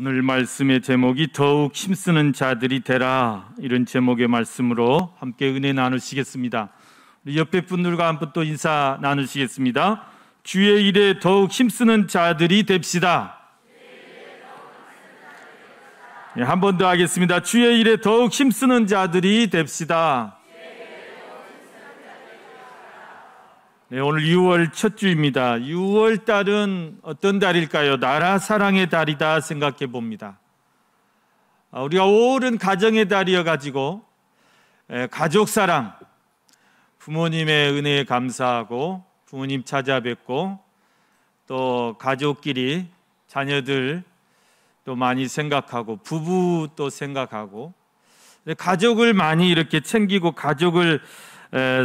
오늘 말씀의 제목이 더욱 힘쓰는 자들이 되라 이런 제목의 말씀으로 함께 은혜 나누시겠습니다. 우리 옆에 분들과 한번 또 인사 나누시겠습니다. 주의 일에 더욱 힘쓰는 자들이 됩시다. 네, 예, 한 번 더 하겠습니다. 주의 일에 더욱 힘쓰는 자들이 됩시다. 네, 오늘 6월 첫 주입니다. 6월 달은 어떤 달일까요? 나라 사랑의 달이다 생각해 봅니다. 아, 우리가 5월은 가정의 달이어 가지고 가족 사랑, 부모님의 은혜에 감사하고 부모님 찾아뵙고 또 가족끼리 자녀들 또 많이 생각하고 부부 또 생각하고 가족을 많이 이렇게 챙기고 가족을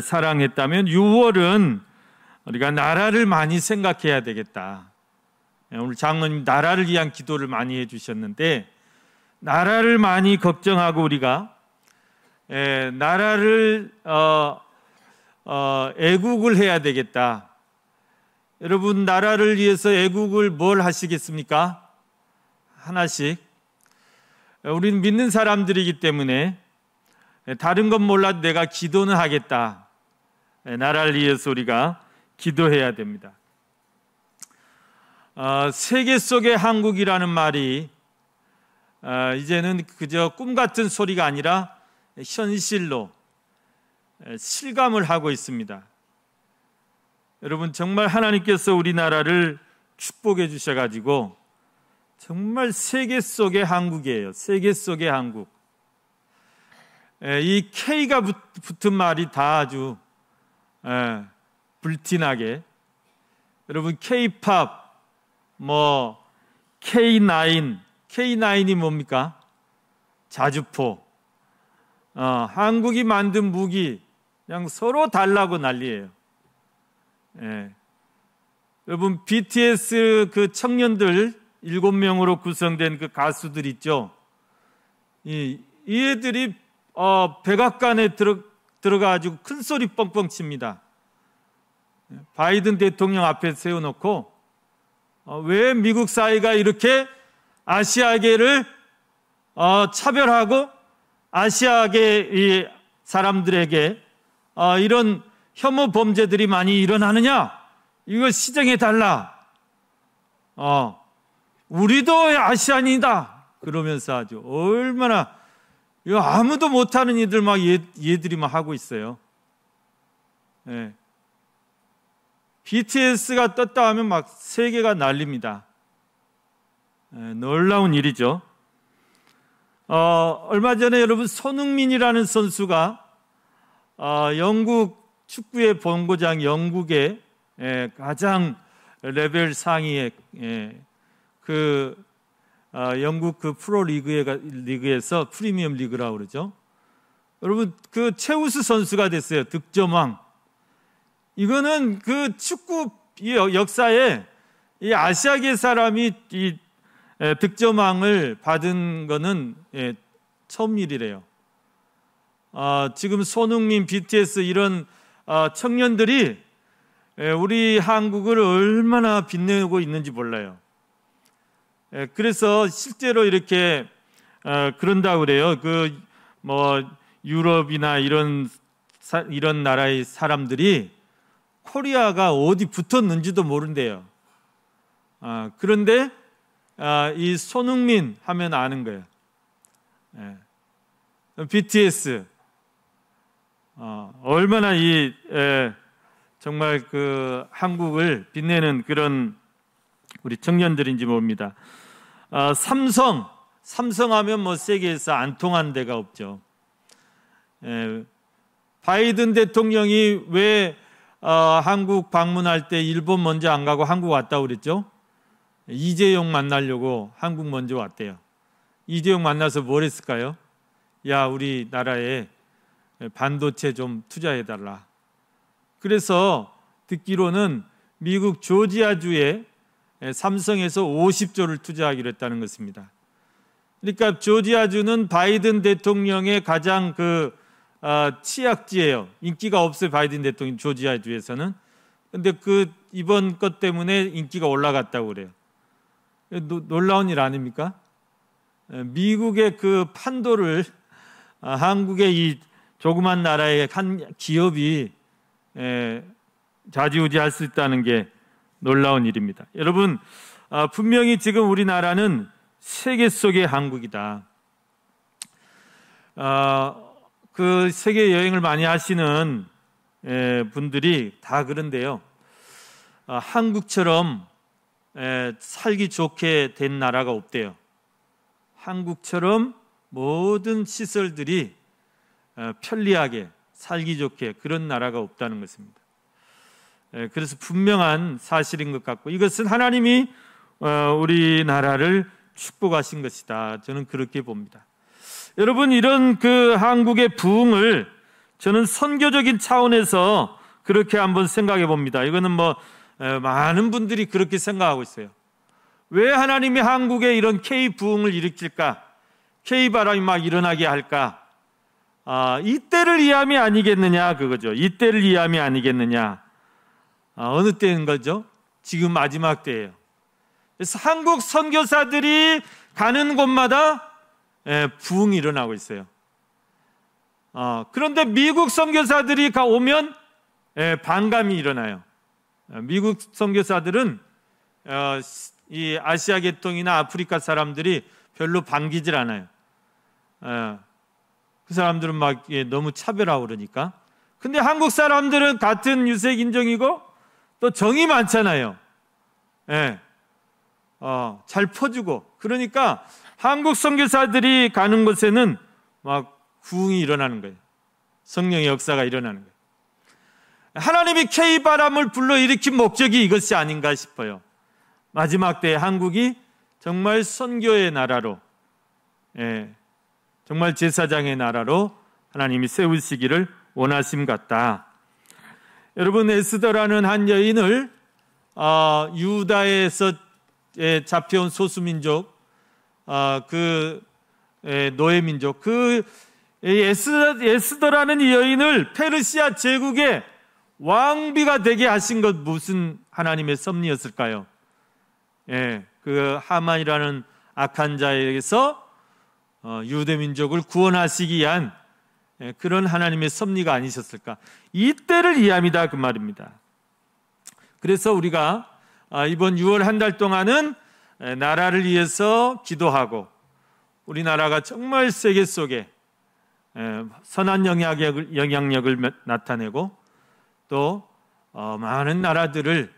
사랑했다면 6월은 우리가 나라를 많이 생각해야 되겠다. 예, 오늘 장로님 나라를 위한 기도를 많이 해주셨는데 나라를 많이 걱정하고 우리가 에, 예, 나라를 어, 어, 애국을 해야 되겠다. 여러분 나라를 위해서 애국을 뭘 하시겠습니까? 하나씩. 예, 우리는 믿는 사람들이기 때문에 다른 건 몰라도 내가 기도는 하겠다. 나라를 위해서 우리가 기도해야 됩니다. 어, 세계 속의 한국이라는 말이 어, 이제는 그저 꿈 같은 소리가 아니라 현실로 실감을 하고 있습니다. 여러분 정말 하나님께서 우리나라를 축복해 주셔 가지고 정말 세계 속의 한국이에요. 세계 속의 한국. 이 K가 붙은 말이 다 아주 불티나게 여러분 K-팝 뭐 K9 K9이 뭡니까? 자주포 어, 한국이 만든 무기 그냥 서로 달라고 난리예요. 예. 여러분 BTS 그 청년들 일곱 명으로 구성된 그 가수들 있죠. 이, 이 애들이 어, 백악관에 들어 들어가지고 큰 소리 뻥뻥 칩니다. 바이든 대통령 앞에 세워놓고 어, 왜 미국 사회가 이렇게 아시아계를 어, 차별하고 아시아계 의 사람들에게 어, 이런 혐오 범죄들이 많이 일어나느냐? 이거 시정해 달라. 어, 우리도 아시안이다. 그러면서 아주 얼마나 이거 아무도 못하는 이들 막 얘, 얘들이 막 하고 있어요. 예. BTS가 떴다 하면 막 세계가 날립니다. 예, 놀라운 일이죠. 어, 얼마 전에 여러분 손흥민이라는 선수가 어, 영국 축구의 본고장 영국의 에, 예, 가장 레벨 상위의 에, 예, 그 어, 영국 그 프로 리그에 리그에서 프리미엄 리그라고 그러죠. 여러분 그 최우수 선수가 됐어요. 득점왕. 이거는 그 축구 역사에 이 아시아계 사람이 이 득점왕을 받은 거는 예, 처음 일이래요. 아, 지금 손흥민, BTS 이런 아, 청년들이 예, 우리 한국을 얼마나 빛내고 있는지 몰라요. 예, 그래서 실제로 이렇게 어, 그런다 그래요. 그 뭐 유럽이나 이런 사, 이런 나라의 사람들이 코리아가 어디 붙었는지도 모른대요. 아, 그런데 아, 이 손흥민 하면 아는 거예요. 예. BTS 어, 얼마나 이 예, 정말 그 한국을 빛내는 그런 우리 청년들인지 봅니다. 아, 삼성 삼성하면 뭐 세계에서 안 통한 데가 없죠. 예, 바이든 대통령이 왜 어, 한국 방문할 때 일본 먼저 안 가고 한국 왔다 그랬죠? 이재용 만나려고 한국 먼저 왔대요. 이재용 만나서 뭘 했을까요? 야, 우리 나라에 반도체 좀 투자해 달라. 그래서 듣기로는 미국 조지아주에 삼성에서 50조를 투자하기로 했다는 것입니다. 그러니까 조지아주는 바이든 대통령의 가장 그 아, 치약지예요. 인기가 없어요. 바이든 대통령 조지아주에서는. 근데 그 이번 것 때문에 인기가 올라갔다고 그래요. 놀라운 일 아닙니까? 예, 미국의 그 판도를 아, 한국의 이 조그만 나라의 한 기업이 예, 좌지우지할 수 있다는 게 놀라운 일입니다. 여러분 아, 분명히 지금 우리나라는 세계 속의 한국이다. 그 세계 여행을 많이 하시는 예, 분들이 다 그런데요. 아, 한국처럼 예, 살기 좋게 된 나라가 없대요. 한국처럼 모든 시설들이 어, 편리하게 살기 좋게 그런 나라가 없다는 것입니다. 예, 그래서 분명한 사실인 것 같고 이것은 하나님이 어, 우리나라를 축복하신 것이다. 저는 그렇게 봅니다. 여러분 이런 그 한국의 부흥을 저는 선교적인 차원에서 그렇게 한번 생각해 봅니다. 이거는 뭐 많은 분들이 그렇게 생각하고 있어요. 왜 하나님이 한국에 이런 K 부흥을 일으킬까? K 바람이 막 일어나게 할까? 아, 이때를 이함이 아니겠느냐 그거죠. 이때를 이함이 아니겠느냐. 아, 어느 때인 거죠? 지금 마지막 때예요. 그래서 한국 선교사들이 가는 곳마다 예, 부흥이 일어나고 있어요. 어, 그런데 미국 선교사들이 가 오면 예, 반감이 일어나요. 어, 미국 선교사들은 어, 이 아시아 계통이나 아프리카 사람들이 별로 반기질 않아요. 에, 어, 그 사람들은 막 예, 너무 차별하고 그러니까. 근데 한국 사람들은 같은 유색 인종이고 또 정이 많잖아요. 예, 어, 잘 퍼주고 그러니까 한국 선교사들이 가는 곳에는 막 후흥이 일어나는 거예요. 성령의 역사가 일어나는 거예요. 하나님이 K 바람을 불러 일으킨 목적이 이것이 아닌가 싶어요. 마지막 때 한국이 정말 선교의 나라로, 예, 정말 제사장의 나라로 하나님이 세우시기를 원하심 같다. 여러분 에스더라는 한 여인을 어, 유다에서 예, 잡혀온 소수민족 아, 그 예, 노예 민족 그 에스, 더라는 여인을 페르시아 제국의 왕비가 되게 하신 것 무슨 하나님의 섭리였을까요? 예, 그 하만이라는 악한 자에게서 어, 유대 민족을 구원하시기 위한 예, 그런 하나님의 섭리가 아니셨을까? 이때를 이해합니다 그 말입니다. 그래서 우리가 아, 이번 6월 한 달 동안은 나라를 위해서 기도하고 우리나라가 정말 세계 속에 선한 영향력을, 영향력을 나타내고 또 어, 많은 나라들을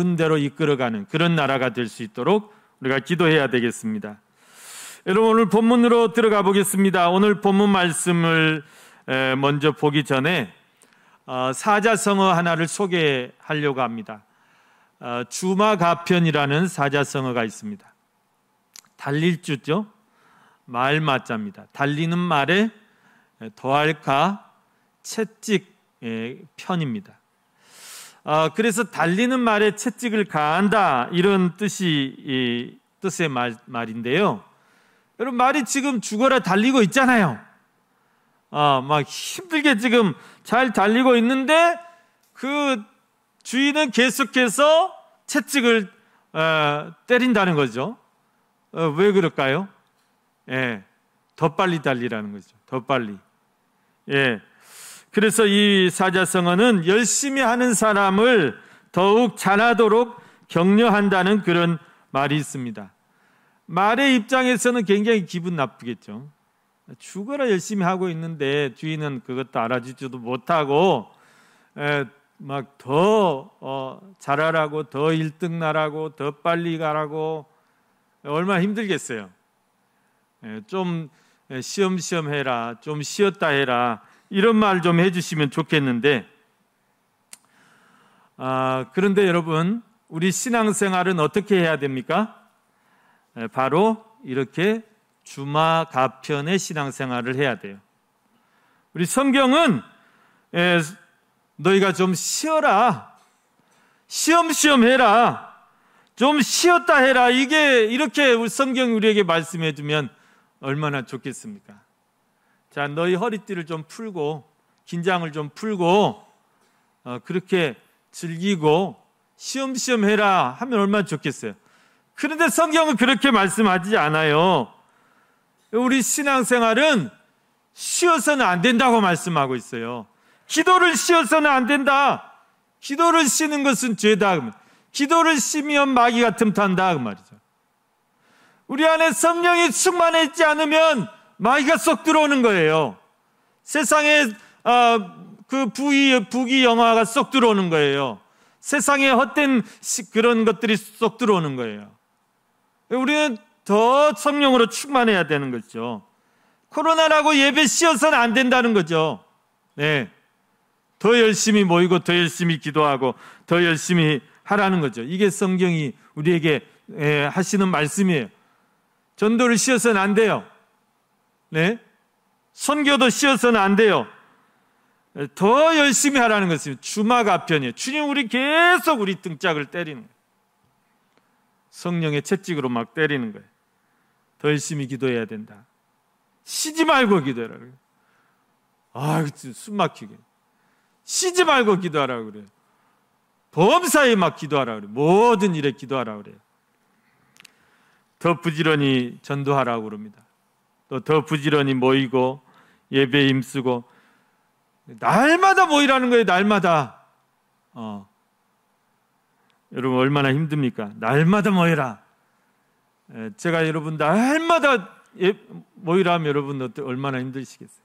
오른대로 이끌어가는 그런 나라가 될 수 있도록 우리가 기도해야 되겠습니다. 여러분 오늘 본문으로 들어가 보겠습니다. 오늘 본문 말씀을 먼저 보기 전에 어, 사자성어 하나를 소개하려고 합니다. 어, 주마가편이라는 사자성어가 있습니다. 달릴 주죠. 말 맞자입니다. 달리는 말에 더할까 채찍 예, 편입니다. 어, 그래서 달리는 말에 채찍을 가한다 이런 뜻이 뜻의 말, 말인데요. 여러분 말이 지금 죽어라 달리고 있잖아요. 아, 막 힘들게 지금 잘 달리고 있는데 그 주인은 계속해서 채찍을 어, 때린다는 거죠. 어, 왜 그럴까요? 예, 더 빨리 달리라는 거죠. 더 빨리. 예. 그래서 이 사자성어는 열심히 하는 사람을 더욱 잘하도록 격려한다는 그런 말이 있습니다. 말의 입장에서는 굉장히 기분 나쁘겠죠. 죽어라 열심히 하고 있는데 주인은 그것도 알아주지도 못하고 막더 어, 잘하라고 더 1등 나라고 더 빨리 가라고 얼마나 힘들겠어요. 예, 좀 예, 시험시험 해라, 좀 쉬었다 해라 이런 말 좀 해주시면 좋겠는데 아, 그런데 여러분 우리 신앙생활은 어떻게 해야 됩니까? 예, 바로 이렇게 주마가편의 신앙생활을 해야 돼요. 우리 성경은 너희가 좀 쉬어라. 시험시험 해라. 좀 쉬었다 해라. 이게 이렇게 성경 우리에게 말씀해 주면 얼마나 좋겠습니까? 자, 너희 허리띠를 좀 풀고 긴장을 좀 풀고 어, 그렇게 즐기고 시험시험 해라 하면 얼마나 좋겠어요. 그런데 성경은 그렇게 말씀하지 않아요. 우리 신앙생활은 쉬어서는 안 된다고 말씀하고 있어요. 기도를 씌어서는안 된다. 기도를 쉬는 것은 죄다. 그 기도를 쉬면 마귀가 틈탄다. 그 말이죠. 우리 안에 성령이 충만해 지 않으면 마귀가 쏙 들어오는 거예요. 세상에 어, 그 부귀 부귀 영화가 쏙 들어오는 거예요. 세상에 헛된 그런 것들이 쏙 들어오는 거예요. 우리는 더 성령으로 충만해야 되는 거죠. 코로나라고 예배 쉬어서는 안 된다는 거죠. 네. 더 열심히 모이고 더 열심히 기도하고 더 열심히 하라는 거죠. 이게 성경이 우리에게 예, 하시는 말씀이에요. 전도를 쉬어서는 안 돼요. 네? 선교도 쉬어서는 안 돼요. 더 열심히 하라는 것입니다. 주마가편이에요. 주님 우리 계속 우리 등짝을 때리는 거예요. 성령의 채찍으로 막 때리는 거예요. 더 열심히 기도해야 된다. 쉬지 말고 기도해라. 아, 숨 막히게. 쉬지 말고 기도하라 그래요. 범사에 막 기도하라 그래요. 모든 일에 기도하라 그래요. 더 부지런히 전도하라고 그럽니다. 또 더 부지런히 모이고 예배에 힘쓰고 날마다 모이라는 거예요. 날마다. 어. 여러분 얼마나 힘듭니까? 날마다 모이라. 예, 제가 여러분 날마다 예, 모이라 하면 여러분 얼마나 힘드시겠어요?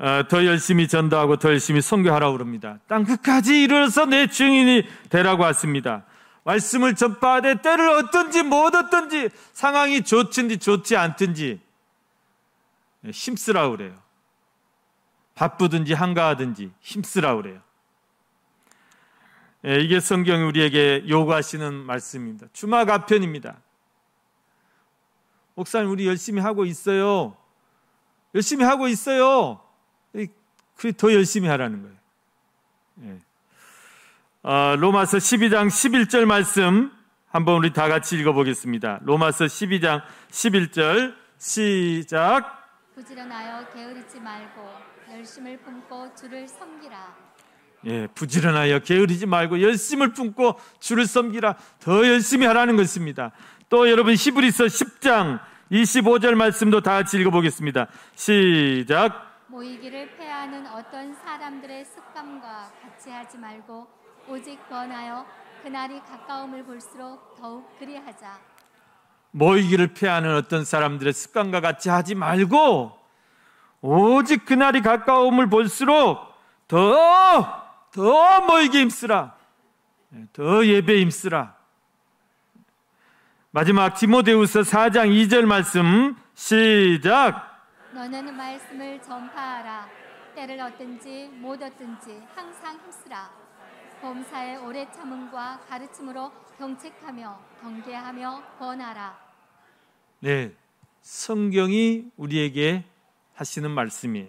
어, 더 열심히 전도하고 더 열심히 선교하라고 그럽니다. 땅 끝까지 이르러서 내 증인이 되라고 하십니다. 말씀을 전파하되 때를 어떤지 못 어떤지 상황이 좋든지 좋지 않든지 힘쓰라고 그래요. 바쁘든지 한가하든지 힘쓰라고 그래요. 예, 이게 성경이 우리에게 요구하시는 말씀입니다. 주마 가편입니다. 목사님, 우리 열심히 하고 있어요. 열심히 하고 있어요. 그게 더 열심히 하라는 거예요. 예. 아, 로마서 12장 11절 말씀 한번 우리 다 같이 읽어보겠습니다. 로마서 12장 11절 시작. 부지런하여 게으르지 말고 열심을 품고 주를 섬기라. 예, 부지런하여 게으르지 말고 열심을 품고 주를 섬기라. 더 열심히 하라는 것입니다. 또 여러분 히브리서 10장 25절 말씀도 다 같이 읽어보겠습니다. 시작. 모이기를 패하는 어떤 사람들의 습관과 같이 하지 말고 오직 권하여 그날이 가까움을 볼수록 더욱 그리하자. 모이기를 패하는 어떤 사람들의 습관과 같이 하지 말고 오직 그날이 가까움을 볼수록 더 더 모이기 힘쓰라. 네, 더 예배 힘쓰라. 마지막 디모데우서 4장 2절 말씀 시작. 너는 말씀을 전파하라. 때를 얻든지 못 얻든지 항상 힘쓰라. 범사의 오래 참음과 가르침으로 경책하며 경계하며 권하라. 네, 성경이 우리에게 하시는 말씀이에요.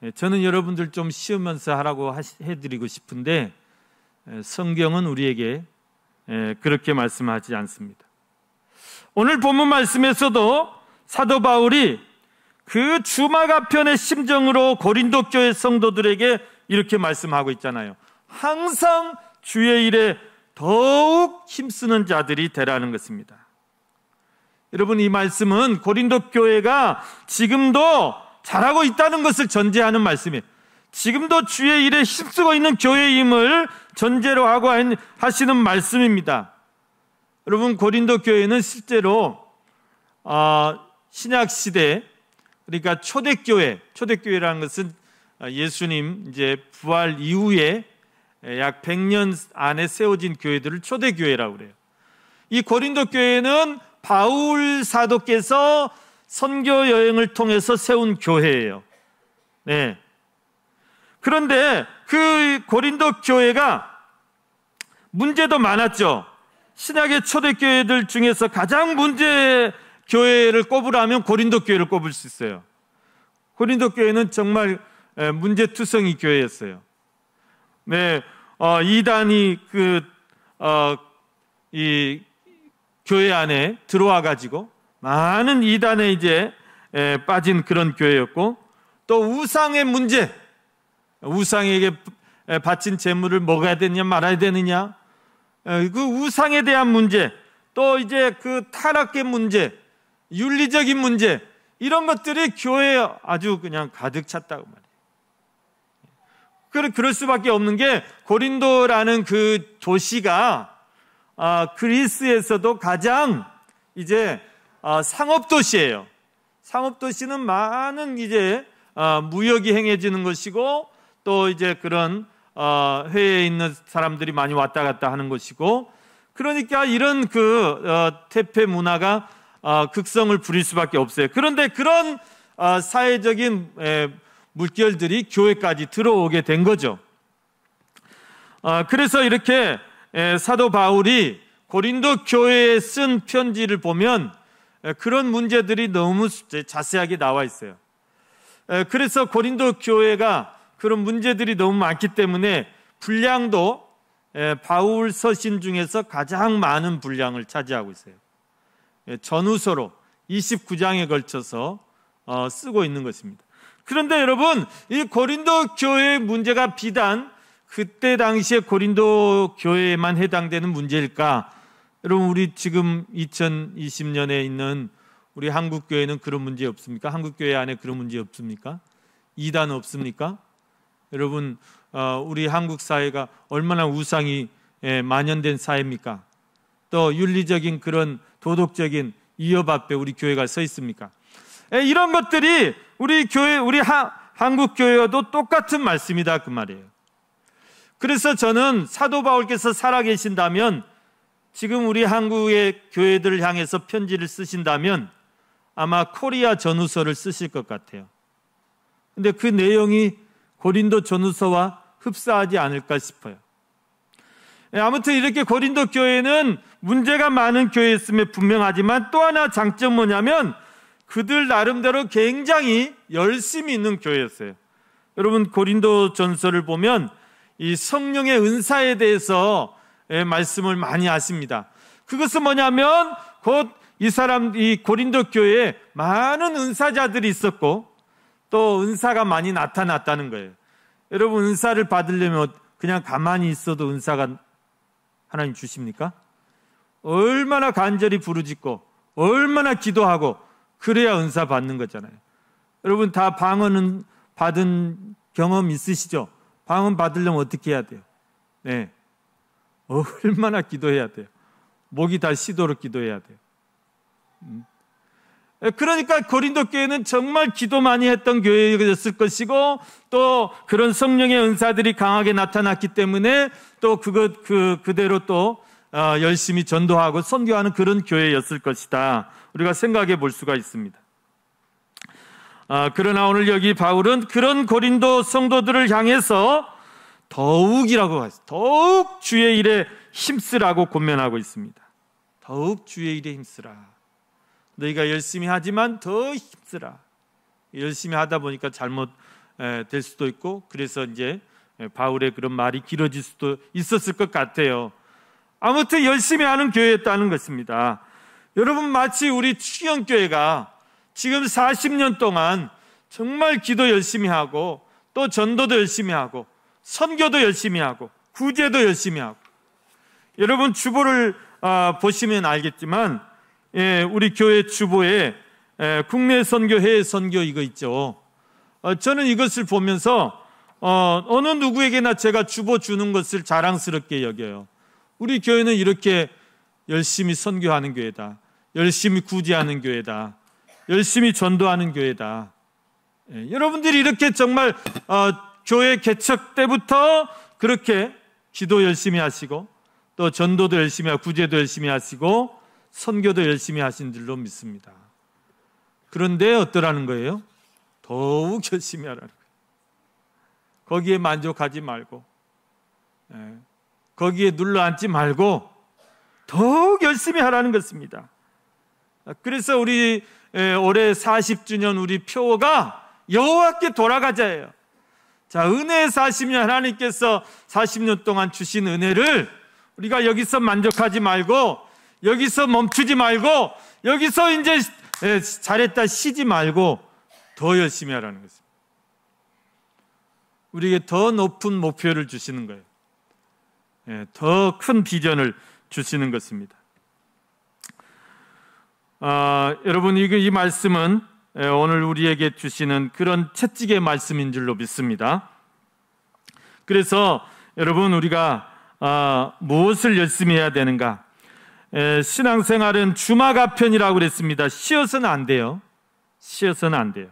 네, 저는 여러분들 좀 쉬우면서 하라고 해드리고 싶은데 성경은 우리에게 그렇게 말씀하지 않습니다. 오늘 본문 말씀에서도 사도 바울이 그주막앞편의 심정으로 고린도 교회 성도들에게 이렇게 말씀하고 있잖아요. 항상 주의 일에 더욱 힘쓰는 자들이 되라는 것입니다. 여러분 이 말씀은 고린도 교회가 지금도 잘하고 있다는 것을 전제하는 말씀이에요. 지금도 주의 일에 힘쓰고 있는 교회임을 전제로 하고 하시는 말씀입니다. 여러분 고린도 교회는 실제로 어, 신약 시대 그러니까 초대교회 초대교회라는 것은 어, 예수님 이제 부활 이후에 약 100년 안에 세워진 교회들을 초대교회라고 그래요. 이 고린도 교회는 바울 사도께서 선교 여행을 통해서 세운 교회예요. 네. 그런데 그 고린도 교회가 문제도 많았죠. 신약의 초대교회들 중에서 가장 문제 교회를 꼽으라면 고린도 교회를 꼽을 수 있어요. 고린도 교회는 정말 문제투성이 교회였어요. 네, 어, 이단이 그, 어, 이 교회 안에 들어와 가지고 많은 이단에 이제 에, 빠진 그런 교회였고 또 우상의 문제, 우상에게 바친 재물을 먹어야 되느냐 말아야 되느냐 그 우상에 대한 문제 또 이제 그 타락의 문제 윤리적인 문제 이런 것들이 교회에 아주 그냥 가득 찼다고 말해요그럴 수밖에 없는 게 고린도라는 그 도시가 아, 그리스에서도 가장 이제 아, 상업 도시예요. 상업 도시는 많은 이제 아, 무역이 행해지는 것이고 또 이제 그런 회에 있는 사람들이 많이 왔다 갔다 하는 것이고 그러니까 이런 그 어, 폐 문화가 아, 극성을 부릴 수밖에 없어요. 그런데 그런 아, 사회적인 예, 물결들이 교회까지 들어오게 된 거죠. 아, 그래서 이렇게 예, 사도 바울이 고린도 교회에 쓴 편지를 보면 예, 그런 문제들이 너무 자세하게 나와 있어요. 그래서 고린도 교회가 그런 문제들이 너무 많기 때문에 분량도 바울 서신 중에서 가장 많은 분량을 차지하고 있어요. 예, 전후서로 29장에 걸쳐서 어, 쓰고 있는 것입니다. 그런데 여러분, 이 고린도 교회의 문제가 비단 그때 당시에 고린도 교회에만 해당되는 문제일까? 여러분, 우리 지금 2020년에 있는 우리 한국 교회는 그런 문제 없습니까? 한국 교회 안에 그런 문제 없습니까? 이단 없습니까? 여러분, 어, 우리 한국 사회가 얼마나 우상이 예, 만연된 사회입니까? 또 윤리적인 그런 도덕적인 위협 앞에 우리 교회가 서 있습니까? 예, 이런 것들이 우리 교회, 우리 하, 한국 교회도 똑같은 말씀이다 그 말이에요. 그래서 저는 사도 바울께서 살아계신다면 지금 우리 한국의 교회들을 향해서 편지를 쓰신다면 아마 코리아 전후서를 쓰실 것 같아요. 근데 그 내용이 고린도 전후서와 흡사하지 않을까 싶어요. 예, 아무튼 이렇게 고린도 교회는 문제가 많은 교회였음에 분명하지만 또 하나 장점 뭐냐면 그들 나름대로 굉장히 열심히 있는 교회였어요. 여러분 고린도 전서를 보면 이 성령의 은사에 대해서 예, 말씀을 많이 하십니다. 그것은 뭐냐면 곧 이 사람 이 고린도 교회에 많은 은사자들이 있었고 또 은사가 많이 나타났다는 거예요. 여러분 은사를 받으려면 그냥 가만히 있어도 은사가 하나님 주십니까? 얼마나 간절히 부르짖고 얼마나 기도하고 그래야 은사 받는 거잖아요. 여러분 다 방언은 받은 경험 있으시죠? 방언 받으려면 어떻게 해야 돼요? 네. 얼마나 기도해야 돼요? 목이 다 시도록 기도해야 돼요. 음. 예, 그러니까 고린도 교회는 정말 기도 많이 했던 교회였을 것이고 또 그런 성령의 은사들이 강하게 나타났기 때문에 또 그것 그 그대로 또 어, 열심히 전도하고 선교하는 그런 교회였을 것이다. 우리가 생각해 볼 수가 있습니다. 아, 그러나 오늘 여기 바울은 그런 고린도 성도들을 향해서 더욱이라고 하죠. 더욱 주의 일에 힘쓰라고 권면하고 있습니다. 더욱 주의 일에 힘쓰라. 너희가 열심히 하지만 더 힘쓰라. 열심히 하다 보니까 잘못 될 수도 있고 그래서 이제 바울의 그런 말이 길어질 수도 있었을 것 같아요. 아무튼 열심히 하는 교회였다는 것입니다. 여러분 마치 우리 추경교회가 지금 40년 동안 정말 기도 열심히 하고 또 전도도 열심히 하고 선교도 열심히 하고 구제도 열심히 하고 여러분 주보를 아, 보시면 알겠지만 예, 우리 교회 주보에 예, 국내 선교, 해외 선교 이거 있죠. 어, 저는 이것을 보면서 어, 어느 누구에게나 제가 주보 주는 것을 자랑스럽게 여겨요. 우리 교회는 이렇게 열심히 선교하는 교회다. 열심히 구제하는 교회다. 열심히 전도하는 교회다. 예, 여러분들이 이렇게 정말 어, 교회 개척 때부터 그렇게 기도 열심히 하시고 또 전도도 열심히 하고 구제도 열심히 하시고 선교도 열심히 하신 줄로 믿습니다. 그런데 어떠라는 거예요? 더욱 열심히 하라는 거예요. 거기에 만족하지 말고, 예, 거기에 눌러앉지 말고, 더욱 열심히 하라는 것입니다. 그래서 우리 예, 올해 40주년 우리 표어가 여호와께 돌아가자예요. 자, 은혜 40년 하나님께서 40년 동안 주신 은혜를 우리가 여기서 만족하지 말고 여기서 멈추지 말고 여기서 이제 잘했다 쉬지 말고 더 열심히 하라는 것입니다. 우리에게 더 높은 목표를 주시는 거예요. 예, 더큰 비전을 주시는 것입니다. 아, 여러분 이, 이 말씀은 오늘 우리에게 주시는 그런 채찍의 말씀인 줄로 믿습니다. 그래서 여러분 우리가 아, 무엇을 열심히 해야 되는가? 신앙생활은 주마가편이라고 그랬습니다. 쉬어서는 안 돼요. 쉬어서는 안 돼요.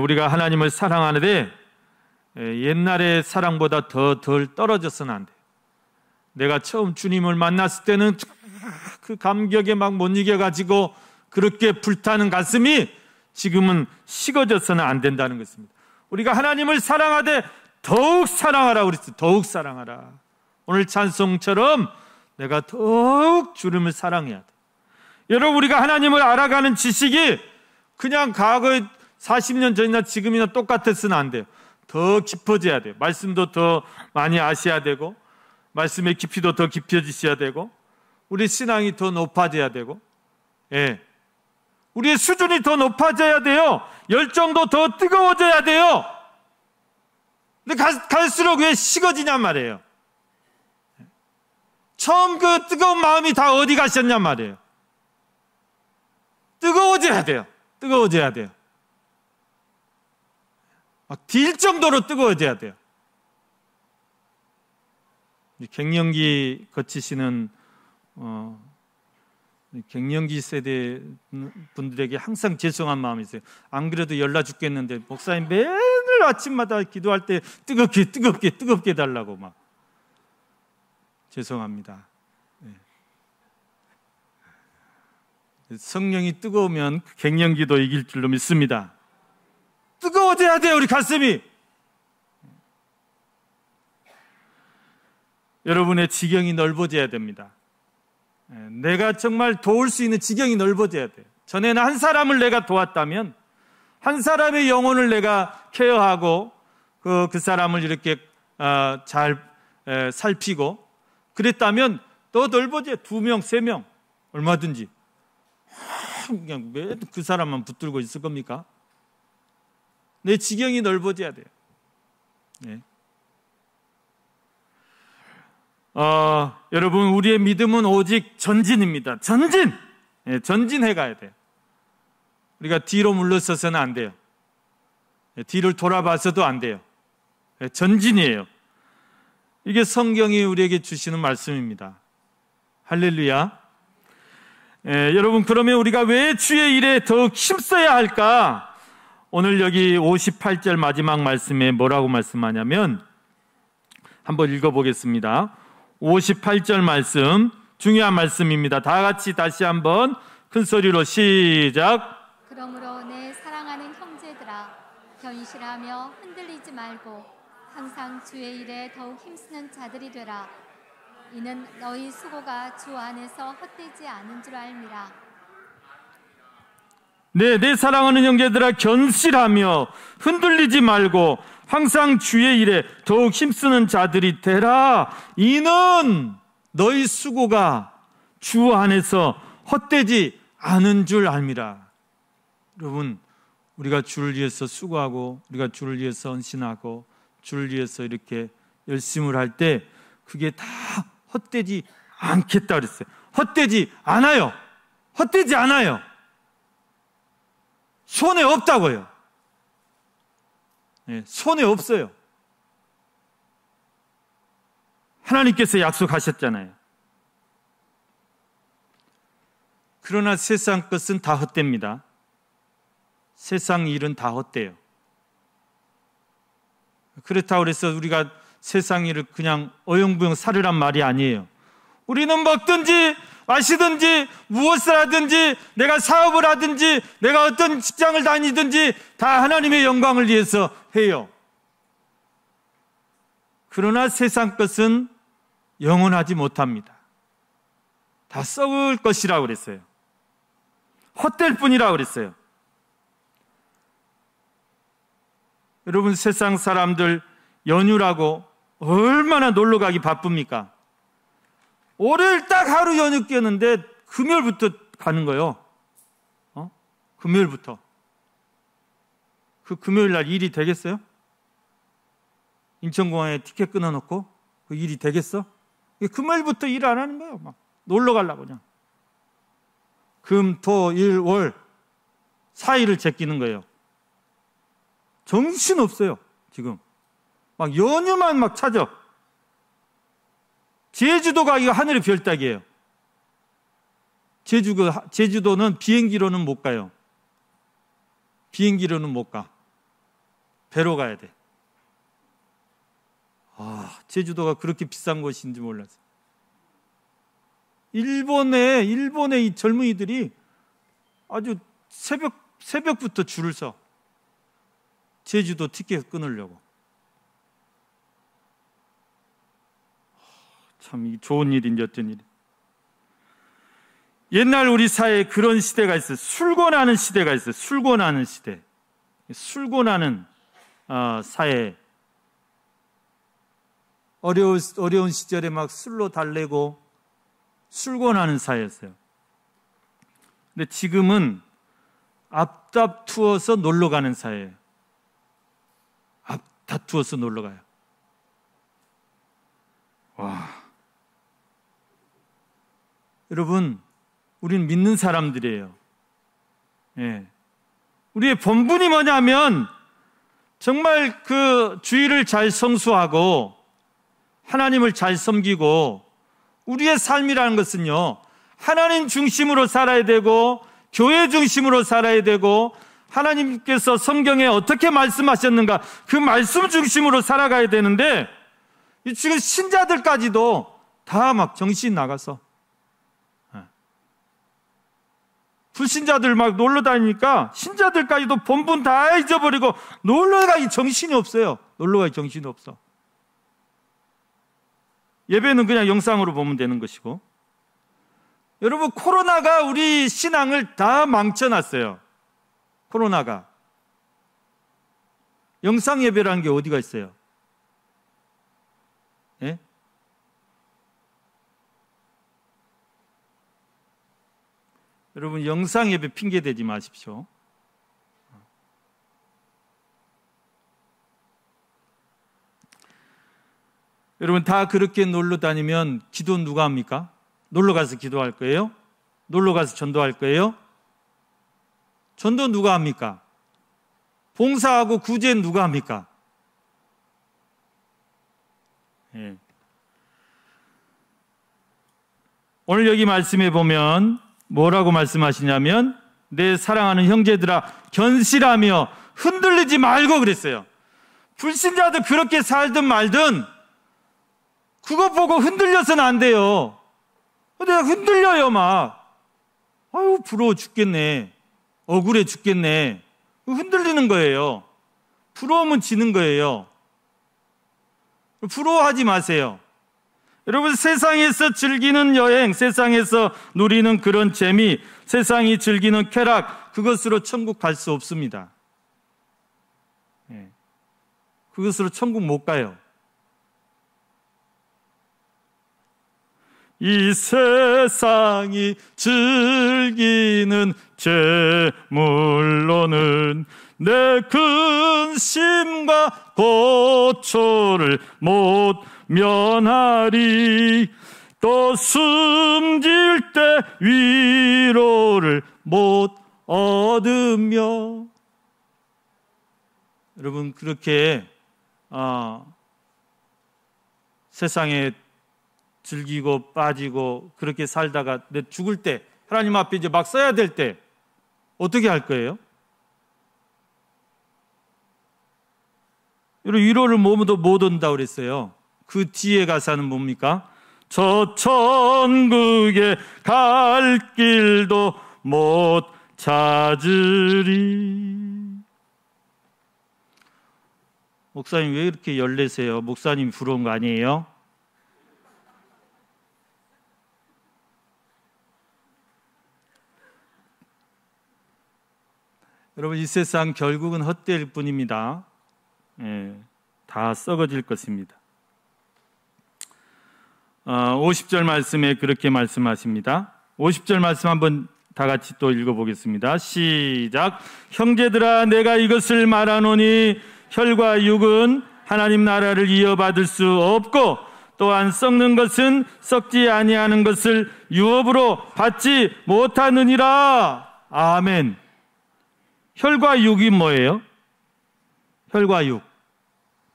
우리가 하나님을 사랑하는데 옛날의 사랑보다 더 덜 떨어져서는 안 돼요. 내가 처음 주님을 만났을 때는 그 감격에 막 못 이겨가지고 그렇게 불타는 가슴이 지금은 식어져서는 안 된다는 것입니다. 우리가 하나님을 사랑하되 더욱 사랑하라 그랬어요. 더욱 사랑하라. 오늘 찬송처럼 내가 더욱 주님을 사랑해야 돼. 여러분 우리가 하나님을 알아가는 지식이 그냥 과거의 40년 전이나 지금이나 똑같았으면 안 돼요. 더 깊어져야 돼요. 말씀도 더 많이 아셔야 되고 말씀의 깊이도 더 깊어지셔야 되고 우리 신앙이 더 높아져야 되고 예. 우리의 수준이 더 높아져야 돼요. 열정도 더 뜨거워져야 돼요. 근데 갈, 갈수록 왜 식어지냔 말이에요. 처음 그 뜨거운 마음이 다 어디 가셨냐 말이에요. 뜨거워져야 돼요. 뜨거워져야 돼요. 막 딜 정도로 뜨거워져야 돼요. 갱년기 거치시는 어, 갱년기 세대 분들에게 항상 죄송한 마음이 있어요. 안 그래도 열나 죽겠는데 목사님 매일 아침마다 기도할 때 뜨겁게 뜨겁게 뜨겁게 달라고 막 죄송합니다. 네. 성령이 뜨거우면 갱년기도 이길 줄로 믿습니다. 뜨거워져야 돼요, 우리 가슴이. 여러분의 지경이 넓어져야 됩니다. 네, 내가 정말 도울 수 있는 지경이 넓어져야 돼요. 전에는 한 사람을 내가 도왔다면 한 사람의 영혼을 내가 케어하고 그, 그 사람을 이렇게 아, 잘 살피고 그랬다면 더 넓어져. 두 명, 세 명. 얼마든지. 그냥 왜그 사람만 붙들고 있을 겁니까? 내 지경이 넓어져야 돼요. 네. 어, 여러분, 우리의 믿음은 오직 전진입니다. 전진! 네, 전진해 가야 돼요. 우리가 뒤로 물러서서는 안 돼요. 네, 뒤를 돌아봐서도 안 돼요. 네, 전진이에요. 이게 성경이 우리에게 주시는 말씀입니다. 할렐루야. 예, 여러분, 그러면 우리가 왜 주의 일에 더욱 힘써야 할까? 오늘 여기 58절 마지막 말씀에 뭐라고 말씀하냐면, 한번 읽어보겠습니다. 58절 말씀, 중요한 말씀입니다. 다 같이 다시 한번 큰 소리로 시작. 그러므로 내 사랑하는 형제들아, 변실하며 흔들리지 말고 항상 주의 일에 더욱 힘쓰는 자들이 되라. 이는 너희 수고가 주 안에서 헛되지 않은 줄 알미라. 네, 내 사랑하는 형제들아 견실하며 흔들리지 말고 항상 주의 일에 더욱 힘쓰는 자들이 되라. 이는 너희 수고가 주 안에서 헛되지 않은 줄 알미라. 여러분, 우리가 주를 위해서 수고하고 우리가 주를 위해서 헌신하고 주를 위해서 이렇게 열심을 할때 그게 다 헛되지 않겠다 그랬어요. 헛되지 않아요. 헛되지 않아요. 손에 없다고요. 네, 손에 없어요. 하나님께서 약속하셨잖아요. 그러나 세상 것은 다 헛됩니다. 세상 일은 다 헛돼요. 그렇다고 래서 우리가 세상 일을 그냥 어영부영 살으란 말이 아니에요. 우리는 먹든지 마시든지 무엇을 하든지 내가 사업을 하든지 내가 어떤 직장을 다니든지 다 하나님의 영광을 위해서 해요. 그러나 세상 것은 영원하지 못합니다. 다 썩을 것이라고 그랬어요. 헛될 뿐이라고 그랬어요. 여러분 세상 사람들 연휴라고 얼마나 놀러 가기 바쁩니까? 월요일 딱 하루 연휴 끼었는데 금요일부터 가는 거예요. 어? 금요일부터. 그 금요일 날 일이 되겠어요? 인천공항에 티켓 끊어놓고 그 일이 되겠어? 금요일부터 일 안 하는 거예요. 막 놀러 가려고 그냥. 금, 토, 일, 월 사이를 제끼는 거예요. 정신 없어요, 지금. 막연휴만막 찾아. 제주도가 기가 하늘의 별따기예요. 제주, 제주도는 비행기로는 못 가요. 비행기로는 못 가. 배로 가야 돼. 아, 제주도가 그렇게 비싼 곳인지 몰랐어요. 일본에, 일본의 이 젊은이들이 아주 새벽, 새벽부터 줄을 서. 제주도 티켓 끊으려고. 참 좋은 일인지 어떤 일. 옛날 우리 사회에 그런 시대가 있어요. 술고나는 시대가 있어요. 술고나는 시대. 술고나는 어, 사회. 어려운, 어려운 시절에 막 술로 달래고 술고나는 사회였어요. 근데 지금은 앞답 투어서 놀러 가는 사회예요. 다투어서 놀러 가요. 와. 여러분, 우리 믿는 사람들이에요. 예. 우리의 본분이 뭐냐면 정말 그 주의를 잘 성수하고 하나님을 잘 섬기고 우리의 삶이라는 것은요. 하나님 중심으로 살아야 되고 교회 중심으로 살아야 되고 하나님께서 성경에 어떻게 말씀하셨는가 그 말씀 중심으로 살아가야 되는데 지금 신자들까지도 다 막 정신 나가서 예. 불신자들 막 놀러 다니니까 신자들까지도 본분 다 잊어버리고 놀러 가기 정신이 없어요. 놀러 가기 정신이 없어. 예배는 그냥 영상으로 보면 되는 것이고 여러분 코로나가 우리 신앙을 다 망쳐놨어요. 코로나가. 영상 예배라는 게 어디가 있어요? 예? 여러분 영상 예배 핑계 대지 마십시오. 여러분 다 그렇게 놀러 다니면 기도 누가 합니까? 놀러 가서 기도할 거예요? 놀러 가서 전도할 거예요? 전도 누가 합니까? 봉사하고 구제 누가 합니까? 예. 오늘 여기 말씀해 보면 뭐라고 말씀하시냐면 내 사랑하는 형제들아 견실하며 흔들리지 말고 그랬어요. 불신자도 그렇게 살든 말든 그거 보고 흔들려서는 안 돼요. 근데 흔들려요 막. 아유 부러워 죽겠네. 억울해 죽겠네. 흔들리는 거예요. 부러움은 지는 거예요. 부러워하지 마세요. 여러분 세상에서 즐기는 여행, 세상에서 누리는 그런 재미, 세상이 즐기는 쾌락, 그것으로 천국 갈 수 없습니다. 예. 그것으로 천국 못 가요. 이 세상이 즐기는 재물로는 내 근심과 고초를 못 면하리 또 숨질 때 위로를 못 얻으며 여러분 그렇게 아, 세상에 즐기고 빠지고 그렇게 살다가 내 죽을 때 하나님 앞에 이제 막 써야 될 때 어떻게 할 거예요? 여러 위로를 몸도 못 온다 그랬어요. 그 뒤에 가사는 뭡니까? 저 천국에 갈 길도 못 찾으리. 목사님 왜 이렇게 열내세요? 목사님 부러운 거 아니에요? 여러분 이 세상 결국은 헛될 되 뿐입니다. 예, 다 썩어질 것입니다. 어, 50절 말씀에 그렇게 말씀하십니다. 50절 말씀 한번 다 같이 또 읽어보겠습니다. 시작. 형제들아, 내가 이것을 말하노니 혈과 육은 하나님 나라를 이어받을 수 없고 또한 썩는 것은 썩지 아니하는 것을 유업으로 받지 못하느니라. 아멘. 혈과 육이 뭐예요? 혈과 육.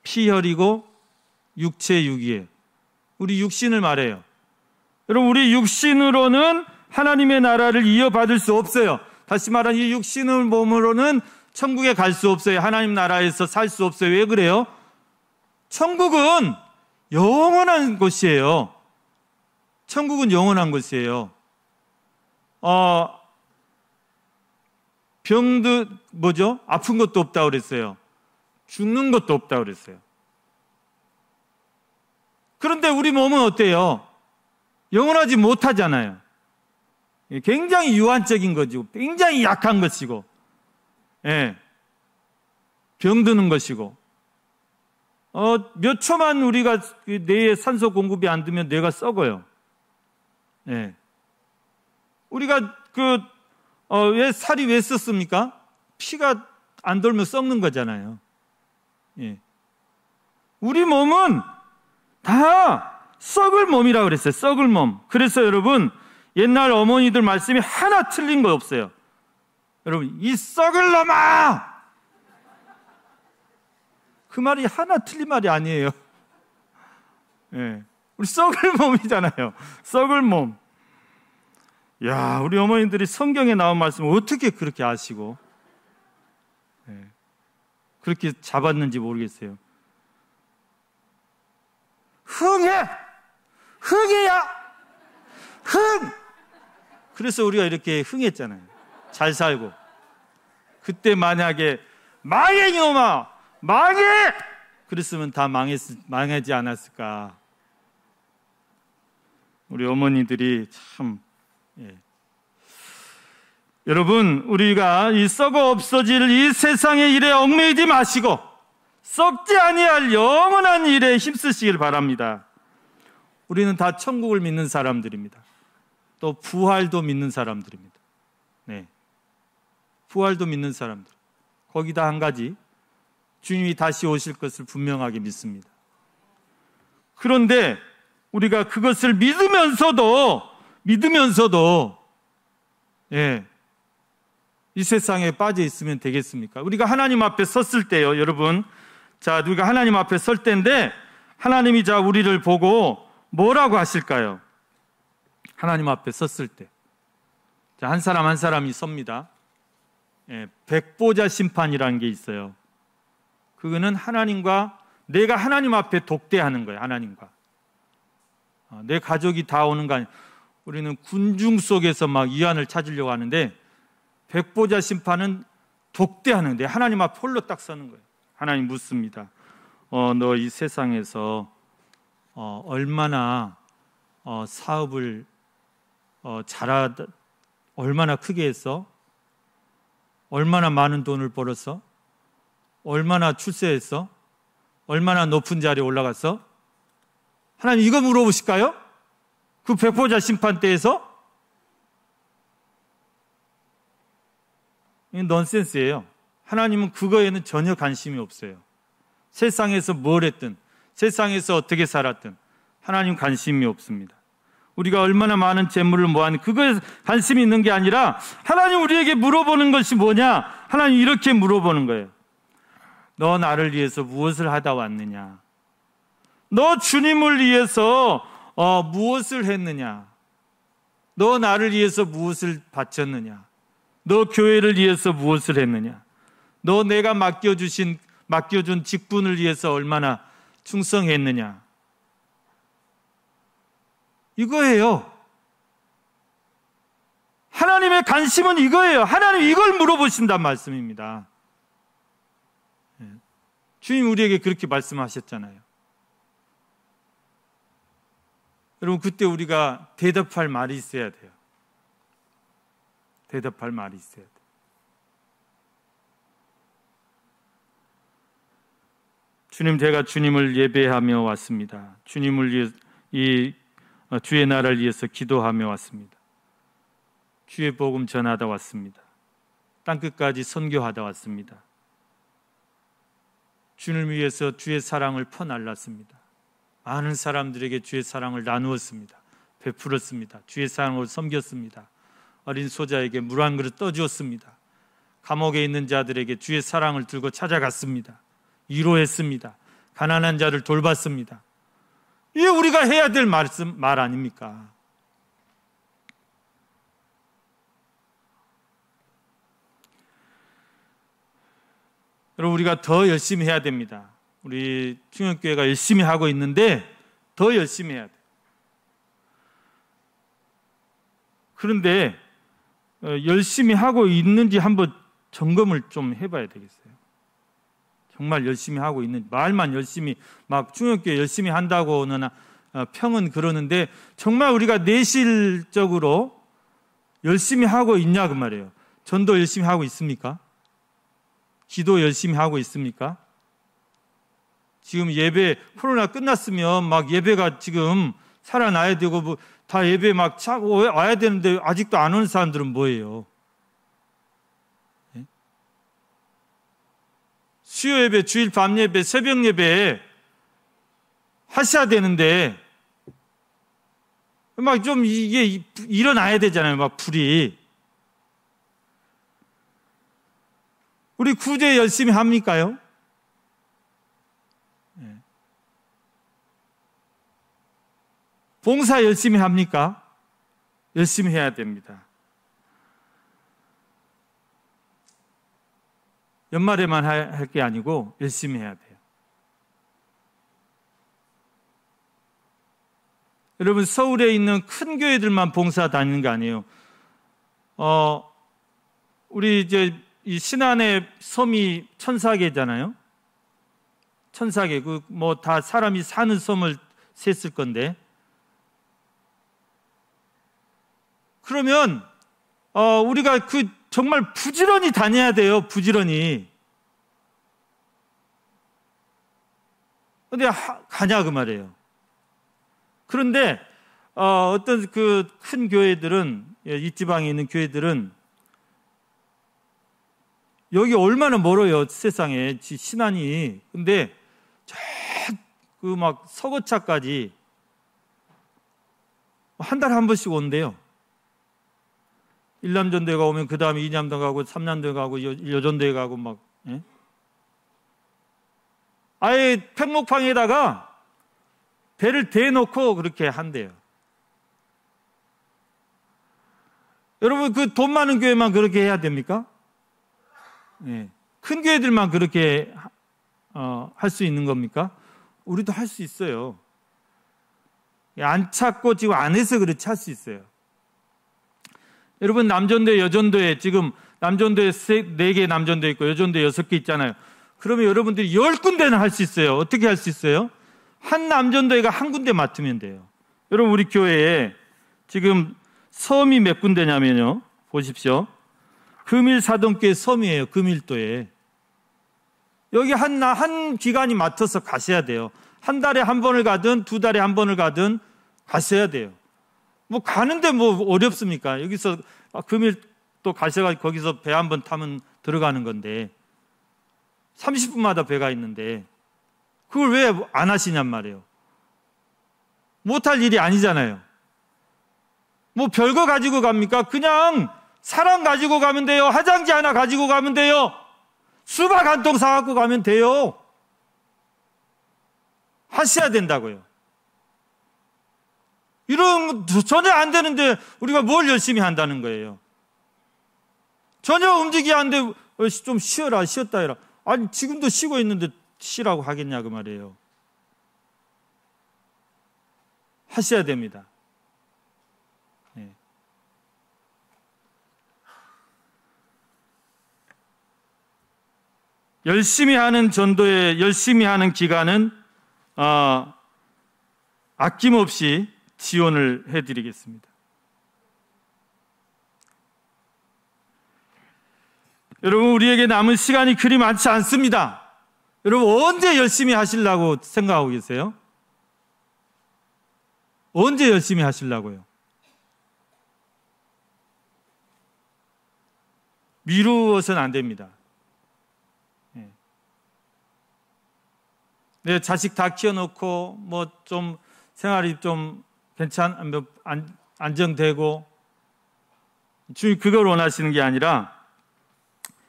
피혈이고 육체 육이에요. 우리 육신을 말해요. 여러분, 우리 육신으로는 하나님의 나라를 이어받을 수 없어요. 다시 말하면 이 육신의 몸으로는 천국에 갈 수 없어요. 하나님 나라에서 살 수 없어요. 왜 그래요? 천국은 영원한 곳이에요. 천국은 영원한 곳이에요. 어, 병도 뭐죠? 아픈 것도 없다 그랬어요. 죽는 것도 없다 그랬어요. 그런데 우리 몸은 어때요? 영원하지 못하잖아요. 예, 굉장히 유한적인 거죠. 굉장히 약한 것이고, 예. 병드는 것이고, 어, 몇 초만 우리가 그 뇌에 산소 공급이 안 되면 뇌가 썩어요. 예. 우리가 그 어, 왜 살이 왜 썼습니까? 피가 안 돌면 썩는 거잖아요. 예. 우리 몸은 다 썩을 몸이라 고 그랬어요. 썩을 몸. 그래서 여러분 옛날 어머니들 말씀이 하나 틀린 거 없어요. 여러분 이 썩을 놈아! 그 말이 하나 틀린 말이 아니에요. 예. 우리 썩을 몸이잖아요. 썩을 몸. 야, 우리 어머님들이 성경에 나온 말씀을 어떻게 그렇게 아시고 네, 그렇게 잡았는지 모르겠어요. 흥해, 흥이야, 흥. 그래서 우리가 이렇게 흥했잖아요. 잘 살고. 그때 만약에 망해 이놈아, 망해. 그랬으면 다 망했, 망하지 않았을까. 우리 어머니들이 참 예. 여러분, 우리가 이 썩어 없어질 이 세상의 일에 얽매이지 마시고 썩지 아니할 영원한 일에 힘쓰시길 바랍니다. 우리는 다 천국을 믿는 사람들입니다. 또 부활도 믿는 사람들입니다. 네. 부활도 믿는 사람들. 거기다 한 가지 주님이 다시 오실 것을 분명하게 믿습니다. 그런데 우리가 그것을 믿으면서도 믿으면서도 예, 이 세상에 빠져 있으면 되겠습니까? 우리가 하나님 앞에 섰을 때요, 여러분. 자, 우리가 하나님 앞에 설 때인데 하나님이 자 우리를 보고 뭐라고 하실까요? 하나님 앞에 섰을 때. 자, 한 사람 한 사람이 섭니다. 예, 백보자 심판이라는 게 있어요. 그거는 하나님과 내가 하나님 앞에 독대하는 거예요. 하나님과 어, 내 가족이 다 오는 거 아니에요. 우리는 군중 속에서 막 이안을 찾으려고 하는데 백보자 심판은 독대하는데 하나님 앞에 홀로 딱 서는 거예요. 하나님 묻습니다. 어, 너 이 세상에서 어, 얼마나 어, 사업을 어, 잘하 얼마나 크게 했어? 얼마나 많은 돈을 벌었어? 얼마나 출세했어? 얼마나 높은 자리에 올라갔어? 하나님 이거 물어보실까요? 그 백보자 심판 때에서 이 넌센스예요. 하나님은 그거에는 전혀 관심이 없어요. 세상에서 뭘 했든 세상에서 어떻게 살았든 하나님 관심이 없습니다. 우리가 얼마나 많은 재물을 모았는 그거에 관심이 있는 게 아니라 하나님 우리에게 물어보는 것이 뭐냐? 하나님 이렇게 물어보는 거예요. 너 나를 위해서 무엇을 하다 왔느냐? 너 주님을 위해서 어, 무엇을 했느냐? 너 나를 위해서 무엇을 바쳤느냐? 너 교회를 위해서 무엇을 했느냐? 너 내가 맡겨주신, 맡겨준 직분을 위해서 얼마나 충성했느냐? 이거예요. 하나님의 관심은 이거예요. 하나님 이걸 물어보신단 말씀입니다. 예. 주님 우리에게 그렇게 말씀하셨잖아요. 여러분 그때 우리가 대답할 말이 있어야 돼요. 대답할 말이 있어야 돼 주님 제가 주님을 예배하며 왔습니다. 주님을 위해, 이 어, 주의 나라를 위해서 기도하며 왔습니다. 주의 복음 전하다 왔습니다. 땅 끝까지 선교하다 왔습니다. 주님 위해서 주의 사랑을 퍼날랐습니다. 많은 사람들에게 주의 사랑을 나누었습니다. 베풀었습니다. 주의 사랑을 섬겼습니다. 어린 소자에게 물 한 그릇 떠주었습니다. 감옥에 있는 자들에게 주의 사랑을 들고 찾아갔습니다. 위로했습니다. 가난한 자를 돌봤습니다. 이게 우리가 해야 될 말씀 말 아닙니까? 여러 우리가 더 열심히 해야 됩니다. 우리 충현교회가 열심히 하고 있는데 더 열심히 해야 돼. 그런데 어, 열심히 하고 있는지 한번 점검을 좀 해봐야 되겠어요. 정말 열심히 하고 있는 말만 열심히 막 충역교회 열심히 한다고는 아, 어, 평은 그러는데 정말 우리가 내실적으로 열심히 하고 있냐 그 말이에요. 전도 열심히 하고 있습니까? 기도 열심히 하고 있습니까? 지금 예배 코로나 끝났으면 막 예배가 지금 살아나야 되고 뭐다 예배 막참 와야 되는데 아직도 안 오는 사람들은 뭐예요? 예? 수요 예배, 주일 밤 예배, 새벽 예배 하셔야 되는데 막 좀 이게 일어나야 되잖아요. 막 불이 우리 구제 열심히 합니까요? 봉사 열심히 합니까? 열심히 해야 됩니다. 연말에만 할 게 아니고 열심히 해야 돼요. 여러분, 서울에 있는 큰 교회들만 봉사 다니는 거 아니에요. 어, 우리 이제 이 신안의 섬이 천사계잖아요. 천사계, 그 뭐 다 사람이 사는 섬을 셌을 건데, 그러면 어, 우리가 그 정말 부지런히 다녀야 돼요. 부지런히. 근데 하, 가냐 그 말이에요. 그런데 어, 어떤 그 큰 교회들은 예, 이 지방에 있는 교회들은 여기 얼마나 멀어요 세상에 신안이 근데 저 그 막 서거차까지 한 달에 한 번씩 온대요 일남전도회 가오면 그 다음에 이남도 가고 삼남도 가고 여, 전도회 가고 막 예? 아예 팽목항에다가 배를 대놓고 그렇게 한대요. 여러분 그 돈 많은 교회만 그렇게 해야 됩니까? 예. 큰 교회들만 그렇게 어, 할 수 있는 겁니까? 우리도 할 수 있어요. 안 찾고 지금 안 해서 그렇지 할 수 있어요. 여러분 남전대 여전도에 지금 남전도에 네개 남전도 있고 여전도 여섯 개 있잖아요. 그러면 여러분들이 열 군데는 할 수 있어요. 어떻게 할 수 있어요? 한 남전도회가 한 군데 맡으면 돼요. 여러분 우리 교회에 지금 섬이 몇 군데냐면요. 보십시오. 금일사동교회 섬이에요. 금일도에. 여기 한, 나, 한 기간이 맡아서 가셔야 돼요. 한 달에 한 번을 가든 두 달에 한 번을 가든 가셔야 돼요. 뭐 가는데 뭐 어렵습니까? 여기서 아, 금일 또 갈세가 거기서 배 한 번 타면 들어가는 건데 30분마다 배가 있는데 그걸 왜 안 하시냔 말이에요. 못할 일이 아니잖아요. 뭐 별거 가지고 갑니까? 그냥 사람 가지고 가면 돼요. 화장지 하나 가지고 가면 돼요. 수박 한 통 사갖고 가면 돼요. 하셔야 된다고요. 이런 거 전혀 안 되는데 우리가 뭘 열심히 한다는 거예요. 전혀 움직이 안 돼. 어, 좀 쉬어라, 쉬었다 해라. 아니, 지금도 쉬고 있는데 쉬라고 하겠냐, 그 말이에요. 하셔야 됩니다. 네. 열심히 하는 전도에 열심히 하는 기간은 어, 아낌없이 지원을 해드리겠습니다. 여러분 우리에게 남은 시간이 그리 많지 않습니다. 여러분 언제 열심히 하시려고 생각하고 계세요? 언제 열심히 하시려고요? 미루어서는 안 됩니다. 예. 내 자식 다 키워놓고 뭐 좀 생활이 좀 괜찮 안, 안정되고 주님 그걸 원하시는 게 아니라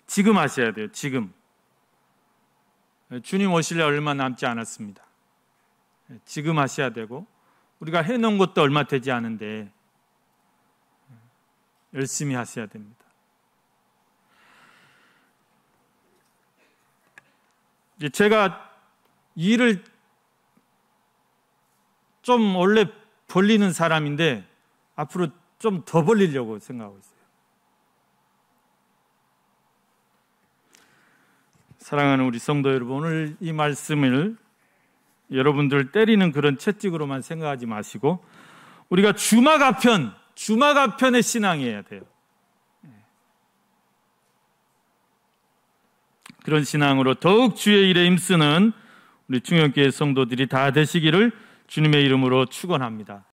지금 하셔야 돼요. 지금 주님 오실래 얼마 남지 않았습니다. 지금 하셔야 되고 우리가 해놓은 것도 얼마 되지 않은데 열심히 하셔야 됩니다. 제가 일을 좀 원래 벌리는 사람인데 앞으로 좀 더 벌리려고 생각하고 있어요. 사랑하는 우리 성도 여러분, 오늘 이 말씀을 여러분들 때리는 그런 채찍으로만 생각하지 마시고 우리가 주마가편, 주마가편의 신앙이어야 돼요. 그런 신앙으로 더욱 주의 일에 힘쓰는 우리 충현교회 성도들이 다 되시기를 주님의 이름으로 축원합니다.